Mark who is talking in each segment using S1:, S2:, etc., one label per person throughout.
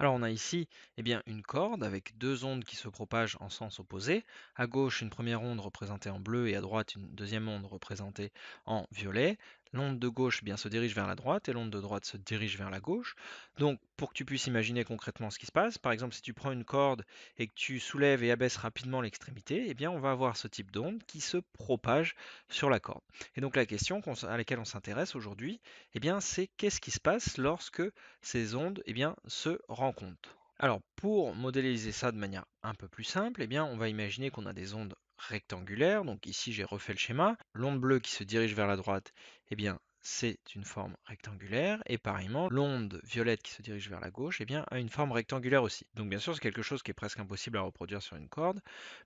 S1: Alors on a ici eh bien, une corde avec deux ondes qui se propagent en sens opposé. À gauche, une première onde représentée en bleu et à droite, une deuxième onde représentée en violet. L'onde de gauche eh bien, se dirige vers la droite et l'onde de droite se dirige vers la gauche. Donc pour que tu puisses imaginer concrètement ce qui se passe, par exemple si tu prends une corde et que tu soulèves et abaisses rapidement l'extrémité, eh bien on va avoir ce type d'onde qui se propage sur la corde. Et donc la question à laquelle on s'intéresse aujourd'hui, eh bien c'est qu'est-ce qui se passe lorsque ces ondes eh bien, se rencontrent. Alors pour modéliser ça de manière un peu plus simple, eh bien, on va imaginer qu'on a des ondes rectangulaire. Donc ici, j'ai refait le schéma. L'onde bleue qui se dirige vers la droite, eh bien, c'est une forme rectangulaire. Et pareillement, l'onde violette qui se dirige vers la gauche, eh bien, a une forme rectangulaire aussi. Donc bien sûr, c'est quelque chose qui est presque impossible à reproduire sur une corde,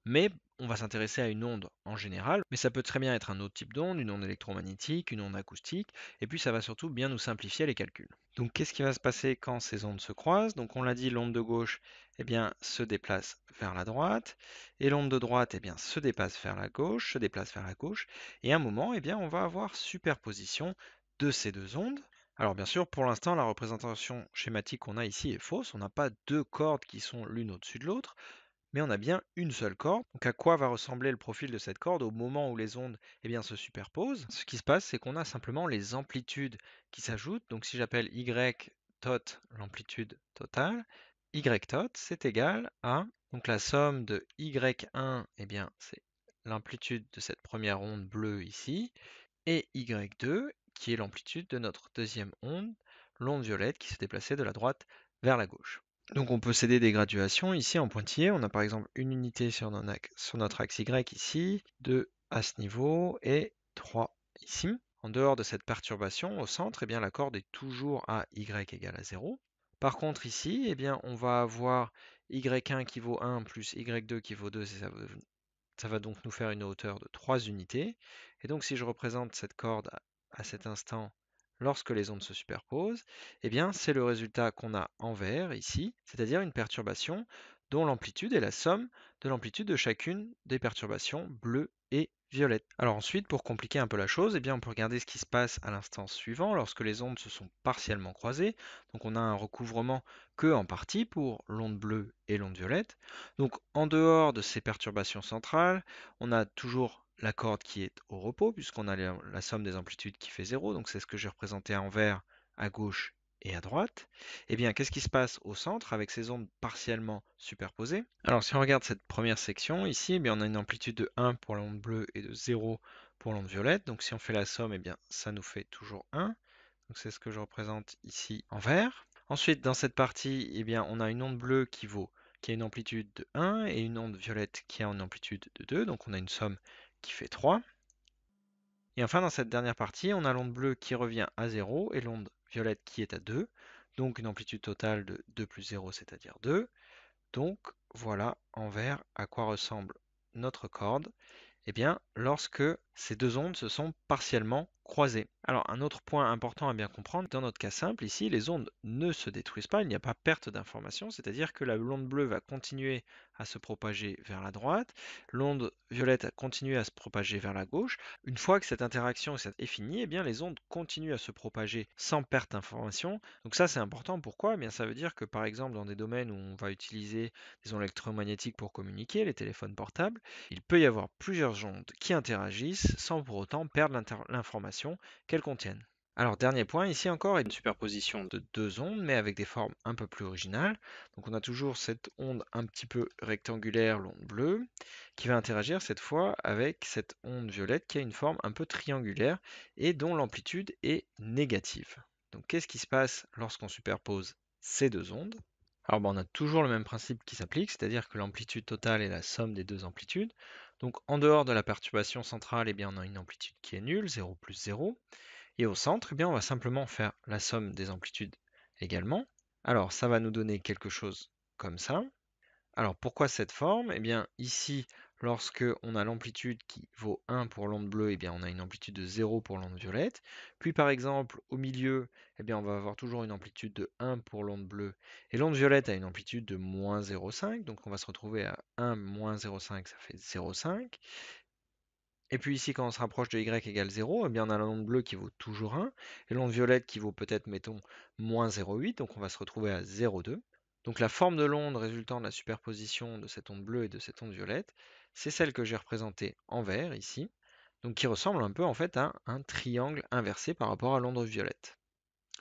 S1: mais on va s'intéresser à une onde en général, mais ça peut très bien être un autre type d'onde, une onde électromagnétique, une onde acoustique, et puis ça va surtout bien nous simplifier les calculs. Donc qu'est-ce qui va se passer quand ces ondes se croisent Donc on l'a dit, l'onde de gauche eh bien, se déplace vers la droite, et l'onde de droite eh bien, se déplace vers la gauche, se déplace vers la gauche, et à un moment, eh bien, on va avoir superposition de ces deux ondes. Alors bien sûr, pour l'instant, la représentation schématique qu'on a ici est fausse, on n'a pas deux cordes qui sont l'une au-dessus de l'autre, mais on a bien une seule corde. Donc à quoi va ressembler le profil de cette corde au moment où les ondes eh se superposent Ce qui se passe, c'est qu'on a simplement les amplitudes qui s'ajoutent. Donc si j'appelle y tot l'amplitude totale, y tot c'est égal à donc la somme de y1, eh bien c'est l'amplitude de cette première onde bleue ici, et y2 qui est l'amplitude de notre deuxième onde, l'onde violette qui se déplaçait de la droite vers la gauche. Donc on peut céder des graduations ici en pointillé. On a par exemple une unité sur, notre axe, Y ici, 2 à ce niveau et 3 ici. En dehors de cette perturbation au centre, eh bien, la corde est toujours à Y égale à 0. Par contre ici, eh bien, on va avoir Y1 qui vaut 1 plus Y2 qui vaut 2, ça, ça va donc nous faire une hauteur de 3 unités. Et donc si je représente cette corde à cet instant lorsque les ondes se superposent, eh bien c'est le résultat qu'on a en vert ici, c'est-à-dire une perturbation dont l'amplitude est la somme de l'amplitude de chacune des perturbations bleues et violette. Alors ensuite, pour compliquer un peu la chose, eh bien, on peut regarder ce qui se passe à l'instant suivant lorsque les ondes se sont partiellement croisées. Donc on a un recouvrement que en partie pour l'onde bleue et l'onde violette. Donc en dehors de ces perturbations centrales, on a toujours la corde qui est au repos puisqu'on a la, somme des amplitudes qui fait 0. Donc c'est ce que j'ai représenté en vert à gauche et à droite, et eh bien, qu'est-ce qui se passe au centre avec ces ondes partiellement superposées Alors, si on regarde cette première section ici, eh bien, on a une amplitude de 1 pour l'onde bleue et de 0 pour l'onde violette. Donc, si on fait la somme, eh bien, ça nous fait toujours 1. Donc, c'est ce que je représente ici en vert. Ensuite, dans cette partie, eh bien, on a une onde bleue qui vaut qui a une amplitude de 1 et une onde violette qui a une amplitude de 2. Donc, on a une somme qui fait 3. Et enfin, dans cette dernière partie, on a l'onde bleue qui revient à 0 et l'onde violette qui est à 2, donc une amplitude totale de 2 plus 0, c'est-à-dire 2. Donc voilà en vert à quoi ressemble notre corde. et eh bien, lorsque ces deux ondes se sont partiellement croisées. Alors un autre point important à bien comprendre, dans notre cas simple ici, les ondes ne se détruisent pas, il n'y a pas perte d'information, c'est-à-dire que la l'onde bleue va continuer à se propager vers la droite, l'onde violette a continuer à se propager vers la gauche. Une fois que cette interaction est finie, eh bien, les ondes continuent à se propager sans perte d'information. Donc ça c'est important, pourquoi eh bien, Ça veut dire que par exemple dans des domaines où on va utiliser des ondes électromagnétiques pour communiquer, les téléphones portables, il peut y avoir plusieurs ondes qui interagissent sans pour autant perdre l'information qu'elles contiennent. Alors dernier point, ici encore une superposition de deux ondes mais avec des formes un peu plus originales. Donc on a toujours cette onde un petit peu rectangulaire, l'onde bleue, qui va interagir cette fois avec cette onde violette qui a une forme un peu triangulaire et dont l'amplitude est négative. Donc qu'est-ce qui se passe lorsqu'on superpose ces deux ondes Alors ben, on a toujours le même principe qui s'applique, c'est-à-dire que l'amplitude totale est la somme des deux amplitudes. Donc en dehors de la perturbation centrale, eh bien, on a une amplitude qui est nulle, 0 plus 0. Et au centre, eh bien, on va simplement faire la somme des amplitudes également. Alors ça va nous donner quelque chose comme ça. Alors pourquoi cette forme Eh bien ici, Lorsque on a l'amplitude qui vaut 1 pour l'onde bleue, eh bien on a une amplitude de 0 pour l'onde violette. Puis par exemple au milieu, eh on va avoir toujours une amplitude de 1 pour l'onde bleue. Et l'onde violette a une amplitude de moins 0,5. Donc on va se retrouver à 1 moins 0,5, ça fait 0,5. Et puis ici, quand on se rapproche de y égale 0, eh on a l'onde bleue qui vaut toujours 1, et l'onde violette qui vaut peut-être, mettons, moins 0,8, donc on va se retrouver à 0,2. Donc la forme de l'onde résultant de la superposition de cette onde bleue et de cette onde violette, c'est celle que j'ai représentée en vert ici, donc qui ressemble un peu en fait à un triangle inversé par rapport à l'onde violette.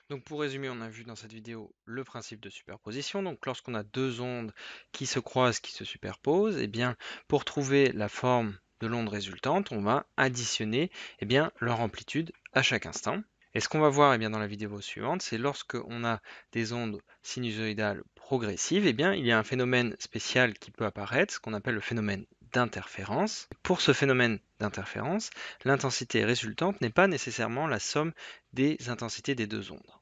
S1: Donc pour résumer, on a vu dans cette vidéo le principe de superposition. Donc lorsqu'on a deux ondes qui se croisent, qui se superposent, eh bien pour trouver la forme de l'onde résultante, on va additionner eh bien, leur amplitude à chaque instant. Et ce qu'on va voir eh bien, dans la vidéo suivante, c'est lorsque on a des ondes sinusoïdales progressives, eh bien, il y a un phénomène spécial qui peut apparaître, ce qu'on appelle le phénomène d'interférence. Pour ce phénomène d'interférence, l'intensité résultante n'est pas nécessairement la somme des intensités des deux ondes.